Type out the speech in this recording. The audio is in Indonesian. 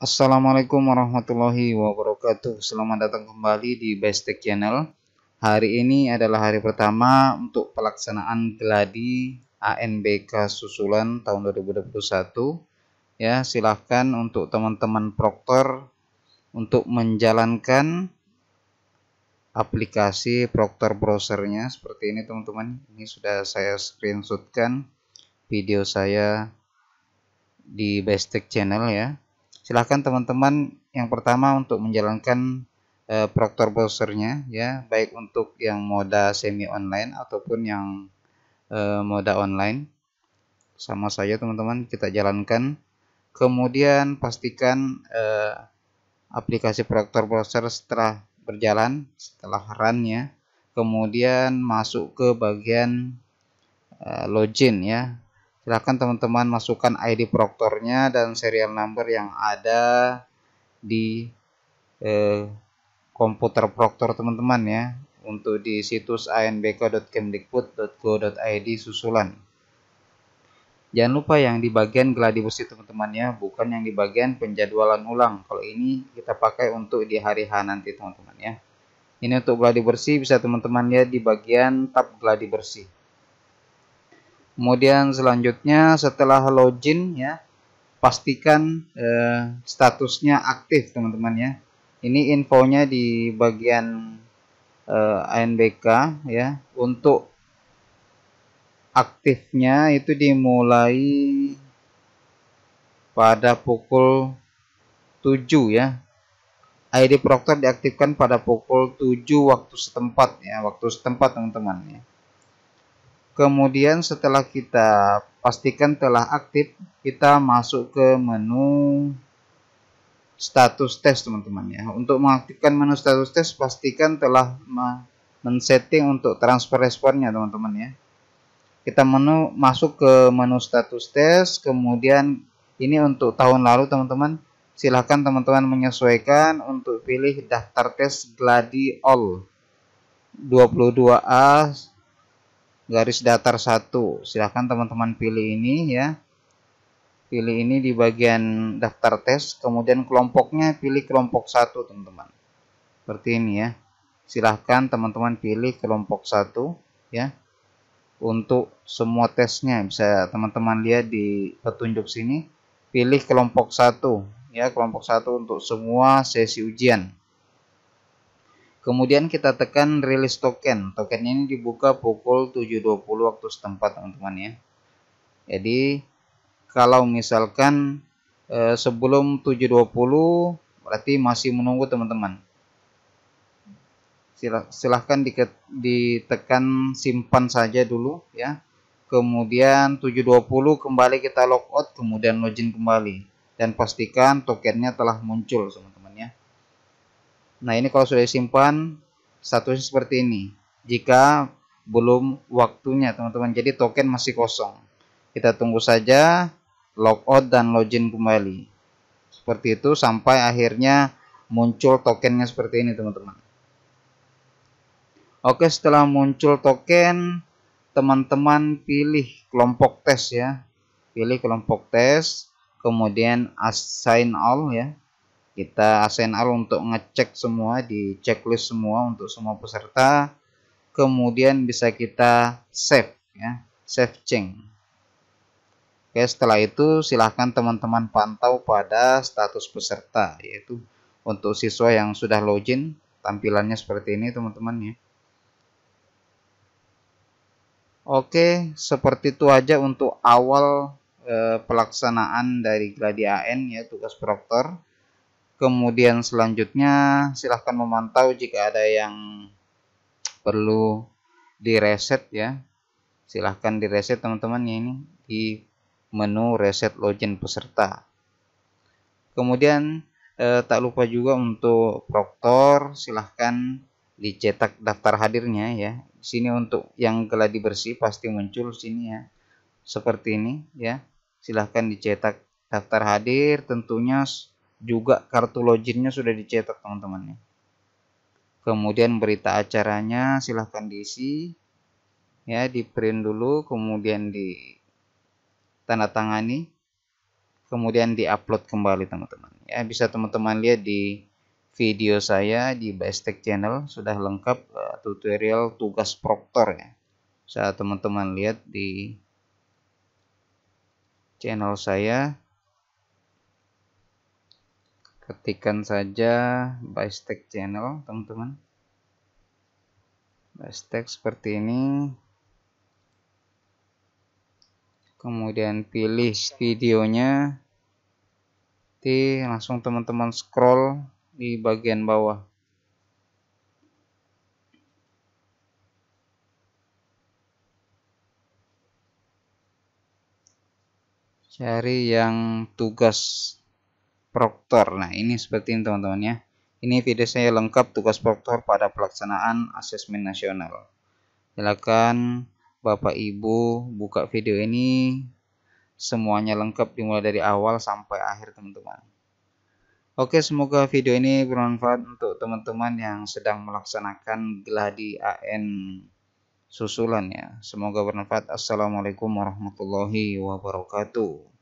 Assalamualaikum warahmatullahi wabarakatuh Selamat datang kembali di Bestek Channel Hari ini adalah hari pertama untuk pelaksanaan geladi ANBK susulan tahun 2021 Ya silahkan untuk teman-teman proktor untuk menjalankan aplikasi proktor browsernya seperti ini teman-teman ini sudah saya screenshotkan video saya di Bestek Channel ya silahkan teman-teman yang pertama untuk menjalankan e, eh, proktor browsernya ya baik untuk yang moda semi online ataupun yang e, moda online sama saja teman-teman kita jalankan kemudian pastikan e, aplikasi proctor browser setelah berjalan setelah run kemudian masuk ke bagian e, login ya silahkan teman-teman masukkan ID proktornya dan serial number yang ada di eh, komputer proktor teman-teman ya untuk di situs anbk.kemdikbud.go.id susulan jangan lupa yang di bagian geladi bersih teman-teman ya bukan yang di bagian penjadwalan ulang kalau ini kita pakai untuk di hari H nanti teman-teman ya ini untuk geladi bersih bisa teman-teman lihat di bagian tab geladi bersih Kemudian selanjutnya setelah login ya, pastikan eh, statusnya aktif teman-teman ya. Ini infonya di bagian eh, ANBK ya. Untuk aktifnya itu dimulai pada pukul 7 ya. ID Proctor diaktifkan pada pukul 7 waktu setempat ya, waktu setempat teman-teman ya. Kemudian setelah kita pastikan telah aktif, kita masuk ke menu status test teman-teman ya. Untuk mengaktifkan menu status test, pastikan telah men-setting untuk transfer responnya teman-teman ya. Kita menu masuk ke menu status test, kemudian ini untuk tahun lalu teman-teman. Silahkan teman-teman menyesuaikan untuk pilih daftar tes all 22A garis datar satu silahkan teman-teman pilih ini ya pilih ini di bagian daftar tes kemudian kelompoknya pilih kelompok satu teman-teman seperti ini ya silahkan teman-teman pilih kelompok satu ya untuk semua tesnya bisa teman-teman lihat di petunjuk sini pilih kelompok satu ya kelompok satu untuk semua sesi ujian Kemudian kita tekan release token. Token ini dibuka pukul 7.20 waktu setempat, teman-teman ya. Jadi kalau misalkan eh, sebelum 7.20 berarti masih menunggu teman-teman. Silahkan ditekan simpan saja dulu ya. Kemudian 7.20 kembali kita logout kemudian login kembali dan pastikan tokennya telah muncul teman-teman. Nah ini kalau sudah disimpan statusnya seperti ini. Jika belum waktunya teman-teman. Jadi token masih kosong. Kita tunggu saja logout dan login kembali. Seperti itu sampai akhirnya muncul tokennya seperti ini teman-teman. Oke setelah muncul token teman-teman pilih kelompok tes ya. Pilih kelompok tes kemudian assign all ya kita assign al untuk ngecek semua di checklist semua untuk semua peserta kemudian bisa kita save ya save change Oke setelah itu silahkan teman-teman pantau pada status peserta yaitu untuk siswa yang sudah login tampilannya seperti ini teman-teman ya Oke seperti itu aja untuk awal eh, pelaksanaan dari gladi AN ya tugas proktor kemudian selanjutnya silahkan memantau jika ada yang perlu direset ya silahkan direset teman-teman ya ini di menu reset login peserta kemudian eh, tak lupa juga untuk proktor silahkan dicetak daftar hadirnya ya sini untuk yang geladi bersih pasti muncul sini ya seperti ini ya silahkan dicetak daftar hadir tentunya juga kartu loginnya sudah dicetak teman-teman ya. Kemudian berita acaranya silahkan diisi ya di print dulu kemudian di tanda tangani kemudian di upload kembali teman-teman ya bisa teman-teman lihat di video saya di Bestek channel sudah lengkap uh, tutorial tugas proktor ya saat teman-teman lihat di channel saya Ketikkan saja bystack channel teman-teman bystack seperti ini kemudian pilih videonya nanti langsung teman-teman scroll di bagian bawah cari yang tugas proktor. Nah, ini seperti ini teman-teman ya. Ini video saya lengkap tugas proktor pada pelaksanaan asesmen nasional. Silakan Bapak Ibu buka video ini semuanya lengkap dimulai dari awal sampai akhir teman-teman. Oke, semoga video ini bermanfaat untuk teman-teman yang sedang melaksanakan geladi AN susulan ya. Semoga bermanfaat. Assalamualaikum warahmatullahi wabarakatuh.